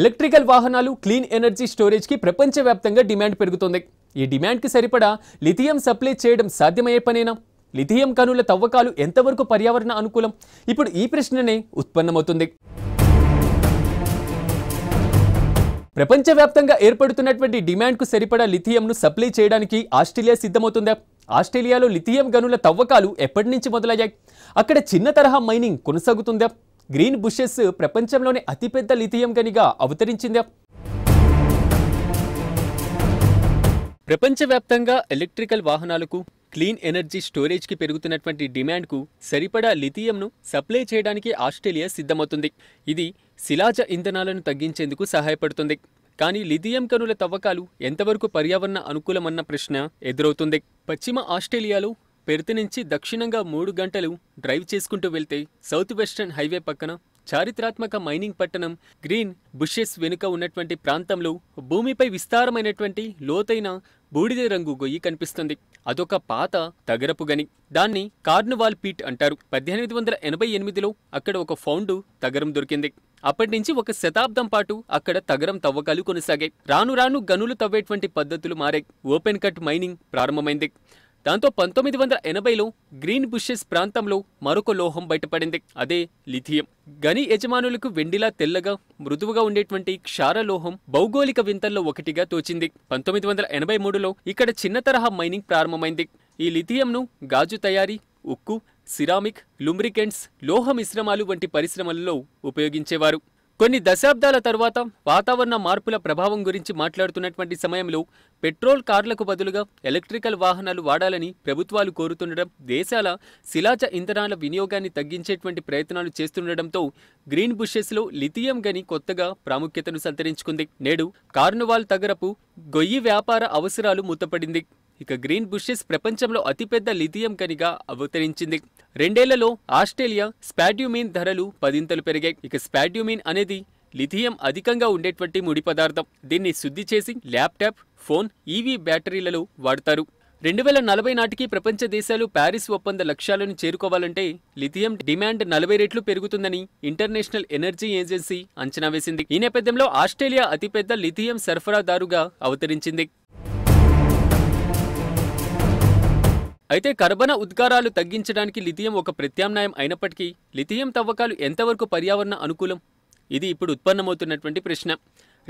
electrical వాహనాలు clean energy స్టోరేజ్కి ప్రపంచవ్యాప్తంగా demand పెరుగుతుంది ఈ డిమాండ్కి సరిపడా లిథియం సప్లై చేయడం సాధ్యమయ్యే పనేనా లిథియం కనుల తవ్వకాలు ఎంతవరకు పర్యావరణ అనుకూలం ఇప్పుడు ఈ ప్రశ్ననే ఉత్పన్నమవుతుంది ప్రపంచవ్యాప్తంగా ఏర్పడుతున్నటువంటి డిమాండ్కు సరిపడా లిథియంను సప్లై చేయడానికి ఆస్ట్రేలియా సిద్ధమవుతుందా ఆస్ట్రేలియాలో లిథియం గనుల తవ్వకాలు ఎప్పటి నుంచి మొదలయ్యాయి అక్కడ చిన్న తరహా మైనింగ్ కొనసాగుతుందా గ్రీన్ బుషెస్ ప్రపంచంలోనే అతిపెద్ద లిథియం గనిగా అవతరించిందా ప్రపంచవ్యాప్తంగా ఎలక్ట్రికల్ వాహనాలకు క్లీన్ ఎనర్జీ స్టోరేజ్కి పెరుగుతున్నటువంటి డిమాండ్కు సరిపడా లిథియంను సప్లై చేయడానికి ఆస్ట్రేలియా సిద్ధమవుతుంది ఇది శిలాజ ఇంధనాలను తగ్గించేందుకు సహాయపడుతుంది కానీ లిథియం కనుల తవ్వకాలు ఎంతవరకు పర్యావరణ అనుకూలమన్న ప్రశ్న ఎదురవుతుంది పశ్చిమ ఆస్ట్రేలియాలో పెర్త్ నుంచి దక్షిణంగా మూడు గంటలు డ్రైవ్ చేసుకుంటూ వెళ్తే సౌత్ వెస్టర్న్ హైవే పక్కన చారిత్రాత్మక మైనింగ్ పట్టణం గ్రీన్ బుషెస్ వెనుక ఉన్నటువంటి ప్రాంతంలో భూమిపై విస్తారమైనటువంటి లోతైన బూడిద రంగు గొయ్యి కనిపిస్తుంది అదొక పాత తగరపు గని దాన్ని కార్నువాల్ పీట్ అంటారు పద్దెనిమిది వందల ఎనభై ఎనిమిదిలో అక్కడ ఒక ఫౌండు తగరం దొరికింది అప్పటి నుంచి ఒక శతాబ్దం పాటు అక్కడ తగరం తవ్వకాలు కొనసాగాయి రాను రాను గనులు తవ్వేటువంటి పద్ధతులు మారాయి ఓపెన్ కట్ మైనింగ్ ప్రారంభమైంది దాంతో పంతొమ్మిది వందల ఎనభైలో గ్రీన్ బుషెస్ ప్రాంతంలో మరొక లోహం బయటపడింది అదే లిథియం గని యజమానులకు వెండిలా తెల్లగా మృదువుగా ఉండేటువంటి క్షారలోహం భౌగోళిక వింతల్లో ఒకటిగా తోచింది పంతొమ్మిది వందల ఎనభై మూడులో ఇక్కడ చిన్న తరహా మైనింగ్ ప్రారంభమైంది ఈ లిథియంను గాజు తయారీ ఉక్కు సిరామిక్ లుమ్రికెంట్స్ లోహ మిశ్రమాలు వంటి పరిశ్రమలలో ఉపయోగించేవారు కొన్ని దశాబ్దాల తర్వాత వాతావరణ మార్పుల ప్రభావం గురించి మాట్లాడుతున్నటువంటి సమయంలో పెట్రోల్ కార్లకు బదులుగా ఎలక్ట్రికల్ వాహనాలు వాడాలని ప్రభుత్వాలు కోరుతుండడం దేశాల శిలాజ ఇంధనాల వినియోగాన్ని తగ్గించేటువంటి ప్రయత్నాలు చేస్తుండడంతో గ్రీన్ బుషెస్లో లిథియం గని కొత్తగా ప్రాముఖ్యతను సంతరించుకుంది నేడు కార్నువాల్ తగరపు గొయ్యి వ్యాపార అవసరాలు మూతపడింది ఇక గ్రీన్ బుషెస్ ప్రపంచంలో అతిపెద్ద లిథియం కనిగా అవతరించింది రెండేళ్లలో ఆస్ట్రేలియా స్పాడ్యూమిన్ ధరలు పదింతలు పెరిగాయి ఇక స్పాడ్యూమిన్ అనేది లిథియం అధికంగా ఉండేటువంటి ముడి పదార్థం దీన్ని శుద్ధి చేసి ల్యాప్టాప్ ఫోన్ ఈవీ బ్యాటరీలలో వాడతారు రెండు వేల నలభై నాటికి ప్రపంచ దేశాలు ప్యారిస్ ఒప్పంద లక్ష్యాలను చేరుకోవాలంటే లిథియం డిమాండ్ నలభై రెట్లు పెరుగుతుందని ఇంటర్నేషనల్ ఎనర్జీ ఏజెన్సీ అంచనా వేసింది ఈ నేపథ్యంలో ఆస్ట్రేలియా అతిపెద్ద లిథియం సరఫరాదారుగా అవతరించింది అయితే కర్బన ఉద్గారాలు తగ్గించడానికి లిథియం ఒక ప్రత్యామ్నాయం అయినప్పటికీ లిథియం తవ్వకాలు ఎంతవరకు పర్యావరణ అనుకూలం ఇది ఇప్పుడు ఉత్పన్నమవుతున్నటువంటి ప్రశ్న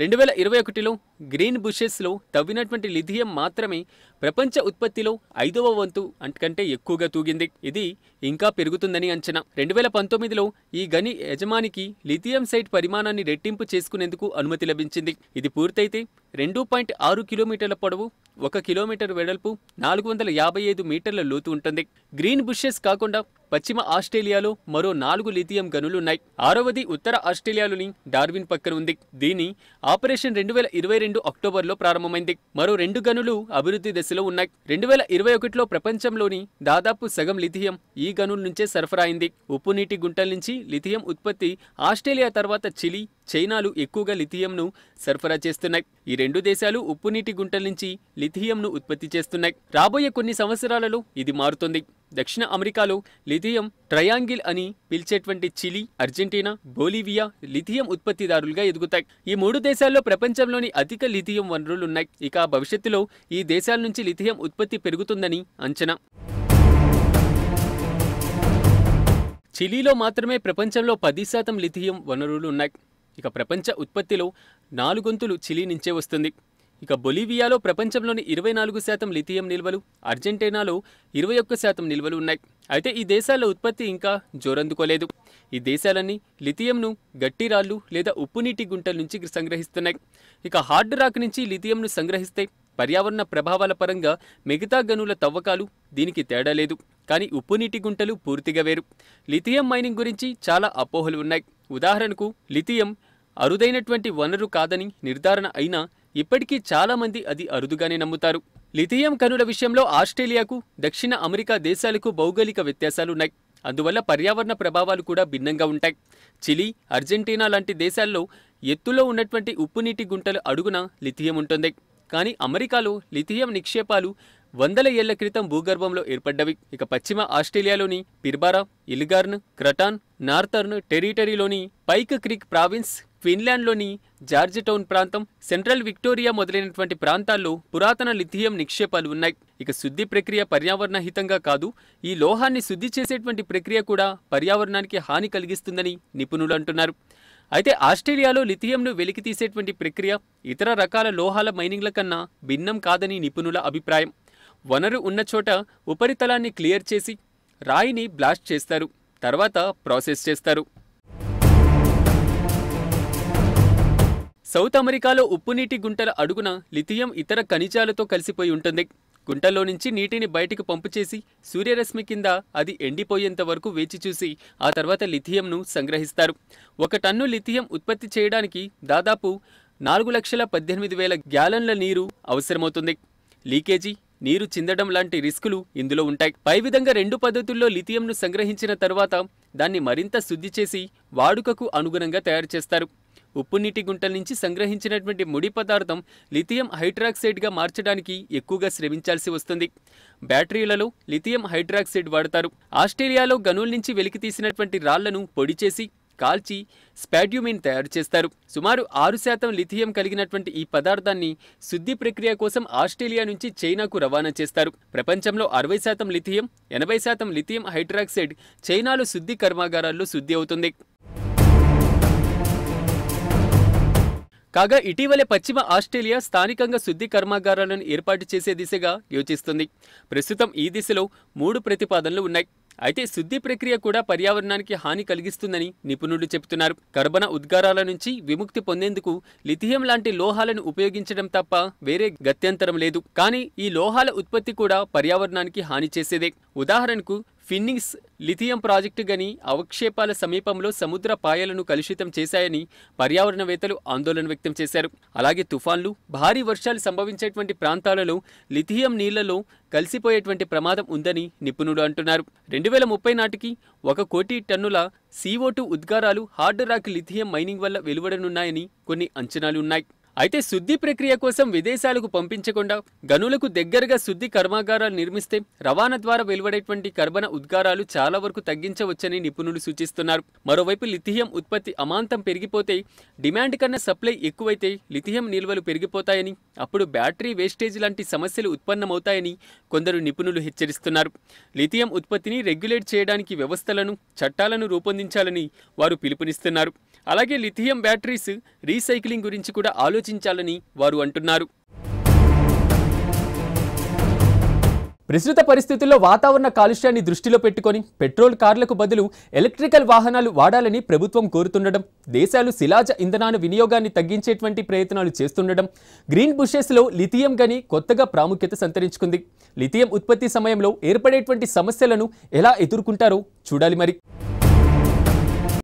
రెండు వేల ఇరవై ఒకటిలో గ్రీన్ బుషెస్లో తవ్వినటువంటి లిథియం మాత్రమే ప్రపంచ ఉత్పత్తిలో ఐదవ వంతు కంటే ఎక్కువగా తూగింది ఇది ఇంకా పెరుగుతుందని అంచనా రెండు వేల పంతొమ్మిదిలో ఈ గని యజమానికి లిథియం సైట్ పరిమాణాన్ని రెట్టింపు చేసుకునేందుకు అనుమతి లభించింది ఇది పూర్తయితే రెండు పాయింట్ ఆరు కిలోమీటర్ల పొడవు ఒక కిలోమీటర్ వెడల్పు నాలుగు వందల యాభై ఐదు మీటర్ల లోతు ఉంటుంది గ్రీన్ బుషెస్ కాకుండా పశ్చిమ ఆస్ట్రేలియాలో మరో నాలుగు లిథియం గనులున్నాయి ఆరవది ఉత్తర ఆస్ట్రేలియాలోని డార్విన్ పక్కన ఉంది దీని ఆపరేషన్ రెండు వేల ఇరవై రెండు అక్టోబర్లో ప్రారంభమైంది మరో రెండు గనులు అభివృద్ధి దశలో ఉన్నాయి రెండు వేల ఇరవై ఒకటిలో ప్రపంచంలోని దాదాపు సగం లిథియం ఈ గనుల నుంచే సరఫరా అయింది ఉప్పు నీటి గుంటల నుంచి లిథియం ఉత్పత్తి ఆస్ట్రేలియా తర్వాత చిలీ చైనాలు ఎక్కువగా లిథియంను సరఫరా చేస్తున్నాయి ఈ రెండు దేశాలు ఉప్పు నీటి గుంటల నుంచి లిథియంను ఉత్పత్తి చేస్తున్నాయి రాబోయే కొన్ని సంవత్సరాలలో ఇది మారుతుంది దక్షిణ అమెరికాలో లిథియం ట్రయాంగిల్ అని పిలిచేటువంటి చిలి అర్జెంటీనా బోలివియా లిథియం ఉత్పత్తిదారులుగా ఎదుగుతాయి ఈ మూడు దేశాల్లో ప్రపంచంలోని అధిక లిథియం వనరులున్నాయి ఇక భవిష్యత్తులో ఈ దేశాల నుంచి లిథియం ఉత్పత్తి పెరుగుతుందని అంచనా చిలీలో మాత్రమే ప్రపంచంలో పది శాతం లిథియం వనరులు ఉన్నాయి ఇక ప్రపంచ ఉత్పత్తిలో నాలుగొంతులు చిలీ నుంచే వస్తుంది ఇక బొలీవియాలో ప్రపంచంలోని ఇరవై నాలుగు శాతం లిథియం నిల్వలు అర్జెంటీనాలో ఇరవై ఒక్క శాతం నిల్వలు ఉన్నాయి అయితే ఈ దేశాల ఉత్పత్తి ఇంకా జోరందుకోలేదు ఈ దేశాలన్నీ లిథియంను గట్టి రాళ్ళు లేదా ఉప్పు నీటి గుంటల నుంచి సంగ్రహిస్తున్నాయి ఇక హార్డ్ రాక్ నుంచి లిథియంను సంగ్రహిస్తే పర్యావరణ ప్రభావాల పరంగా మిగతా గనుల తవ్వకాలు దీనికి తేడా లేదు కానీ ఉప్పు నీటి గుంటలు పూర్తిగా వేరు లిథియం మైనింగ్ గురించి చాలా అపోహలు ఉన్నాయి ఉదాహరణకు లిథియం అరుదైనటువంటి వనరు కాదని నిర్ధారణ అయినా ఇప్పటికీ చాలామంది అది అరుదుగానే నమ్ముతారు లిథియం కనుల విషయంలో ఆస్ట్రేలియాకు దక్షిణ అమెరికా దేశాలకు భౌగోళిక వ్యత్యాసాలున్నాయి అందువల్ల పర్యావరణ ప్రభావాలు కూడా భిన్నంగా ఉంటాయి చిలీ అర్జెంటీనా లాంటి దేశాల్లో ఎత్తులో ఉన్నటువంటి ఉప్పునీటి గుంటలు అడుగున లిథియం ఉంటుంది కానీ అమెరికాలో లిథియం నిక్షేపాలు వందల ఏళ్ల క్రితం భూగర్భంలో ఏర్పడ్డవి ఇక పశ్చిమ ఆస్ట్రేలియాలోని పిర్బారా ఇల్గార్న్ క్రటాన్ నార్థర్న్ టెరిటరీలోని పైక్ క్రిక్ ప్రావిన్స్ ఫిన్లాండ్లోని జార్జిటౌన్ ప్రాంతం సెంట్రల్ విక్టోరియా మొదలైనటువంటి ప్రాంతాల్లో పురాతన లిథియం నిక్షేపాలు ఉన్నాయి ఇక శుద్ధి ప్రక్రియ పర్యావరణ హితంగా కాదు ఈ లోహాన్ని శుద్ధి చేసేటువంటి ప్రక్రియ కూడా పర్యావరణానికి హాని కలిగిస్తుందని నిపుణులు అంటున్నారు అయితే ఆస్ట్రేలియాలో లిథియంను వెలికితీసేటువంటి ప్రక్రియ ఇతర రకాల లోహాల మైనింగ్ల కన్నా భిన్నం కాదని నిపుణుల అభిప్రాయం వనరు ఉన్న చోట ఉపరితలాన్ని క్లియర్ చేసి రాయిని బ్లాస్ట్ చేస్తారు తర్వాత ప్రాసెస్ చేస్తారు సౌత్ అమెరికాలో ఉప్పునీటి గుంటల అడుగున లిథియం ఇతర ఖనిజాలతో కలిసిపోయి ఉంటుంది గుంటల్లో నుంచి నీటిని బయటికి పంపు చేసి సూర్యరశ్మి కింద అది ఎండిపోయేంత వరకు వేచి చూసి ఆ తర్వాత లిథియంను సంగ్రహిస్తారు ఒక టన్ను లిథియం ఉత్పత్తి చేయడానికి దాదాపు నాలుగు లక్షల పద్దెనిమిది వేల గ్యాలన్ల నీరు అవసరమవుతుంది లీకేజీ నీరు చిందడం లాంటి రిస్కులు ఇందులో ఉంటాయి పై విధంగా రెండు పద్ధతుల్లో లిథియంను సంగ్రహించిన తర్వాత దాన్ని మరింత శుద్ధి చేసి వాడుకకు అనుగుణంగా తయారు చేస్తారు ఉప్పు నీటి గుంటల నుంచి సంగ్రహించినటువంటి ముడి పదార్థం లిథియం హైడ్రాక్సైడ్గా మార్చడానికి ఎక్కువగా శ్రమించాల్సి వస్తుంది బ్యాటరీలలో లిథియం హైడ్రాక్సైడ్ వాడతారు ఆస్ట్రేలియాలో గనుల నుంచి వెలికి తీసినటువంటి రాళ్లను పొడి చేసి కాల్చి స్పాడ్యూమిన్ తయారు చేస్తారు సుమారు ఆరు శాతం లిథియం కలిగినటువంటి ఈ పదార్థాన్ని శుద్ధి ప్రక్రియ కోసం ఆస్ట్రేలియా నుంచి చైనాకు రవాణా చేస్తారు ప్రపంచంలో అరవై శాతం లిథియం ఎనభై శాతం లిథియం హైడ్రాక్సైడ్ చైనాలో శుద్ధి కర్మాగారాల్లో శుద్ధి అవుతుంది కాగా ఇటీవలే పశ్చిమ ఆస్ట్రేలియా స్థానికంగా శుద్ధి కర్మాగారాలను ఏర్పాటు చేసే దిశగా యోచిస్తుంది ప్రస్తుతం ఈ దిశలో మూడు ప్రతిపాదనలు ఉన్నాయి అయితే శుద్ధి ప్రక్రియ కూడా పర్యావరణానికి హాని కలిగిస్తుందని నిపుణులు చెబుతున్నారు కర్బన ఉద్గారాల నుంచి విముక్తి పొందేందుకు లిథియం లాంటి లోహాలను ఉపయోగించడం తప్ప వేరే గత్యంతరం లేదు కానీ ఈ లోహాల ఉత్పత్తి కూడా పర్యావరణానికి హాని చేసేదే ఉదాహరణకు ఫిన్నింగ్స్ లిథియం ప్రాజెక్టు గని అవక్షేపాల సమీపంలో సముద్ర పాయలను కలుషితం చేశాయని పర్యావరణవేత్తలు ఆందోళన వ్యక్తం చేశారు అలాగే తుఫాన్లు భారీ వర్షాలు సంభవించేటువంటి ప్రాంతాలలో లిథియం నీళ్లలో కలిసిపోయేటువంటి ప్రమాదం ఉందని నిపుణులు అంటున్నారు రెండు వేల ముప్పై నాటికి ఒక కోటి టన్నుల సీఓ ఉద్గారాలు హార్డ్ రాక్ లిథియం మైనింగ్ వల్ల వెలువడనున్నాయని కొన్ని అంచనాలు ఉన్నాయి అయితే శుద్ధి ప్రక్రియ కోసం విదేశాలకు పంపించకుండా గనులకు దగ్గరగా శుద్ధి కర్మాగారాలు నిర్మిస్తే రవాణా ద్వారా వెలువడేటువంటి కర్బన ఉద్గారాలు చాలా వరకు తగ్గించవచ్చని నిపుణులు సూచిస్తున్నారు మరోవైపు లిథియం ఉత్పత్తి అమాంతం పెరిగిపోతే డిమాండ్ కన్నా సప్లై ఎక్కువైతే లిథియం నిల్వలు పెరిగిపోతాయని అప్పుడు బ్యాటరీ వేస్టేజ్ లాంటి సమస్యలు ఉత్పన్నమవుతాయని కొందరు నిపుణులు హెచ్చరిస్తున్నారు లిథియం ఉత్పత్తిని రెగ్యులేట్ చేయడానికి వ్యవస్థలను చట్టాలను రూపొందించాలని వారు పిలుపునిస్తున్నారు అలాగే లిథియం బ్యాటరీస్ రీసైక్లింగ్ గురించి కూడా ఆలోచన ఆలోచించాలని వారు అంటున్నారు ప్రస్తుత పరిస్థితుల్లో వాతావరణ కాలుష్యాన్ని దృష్టిలో పెట్టుకొని పెట్రోల్ కార్లకు బదులు ఎలక్ట్రికల్ వాహనాలు వాడాలని ప్రభుత్వం కోరుతుండడం దేశాలు శిలాజ ఇంధనాల వినియోగాన్ని తగ్గించేటువంటి ప్రయత్నాలు చేస్తుండడం గ్రీన్ బుషెస్లో లిథియం గని కొత్తగా ప్రాముఖ్యత సంతరించుకుంది లిథియం ఉత్పత్తి సమయంలో ఏర్పడేటువంటి సమస్యలను ఎలా ఎదుర్కొంటారో చూడాలి మరి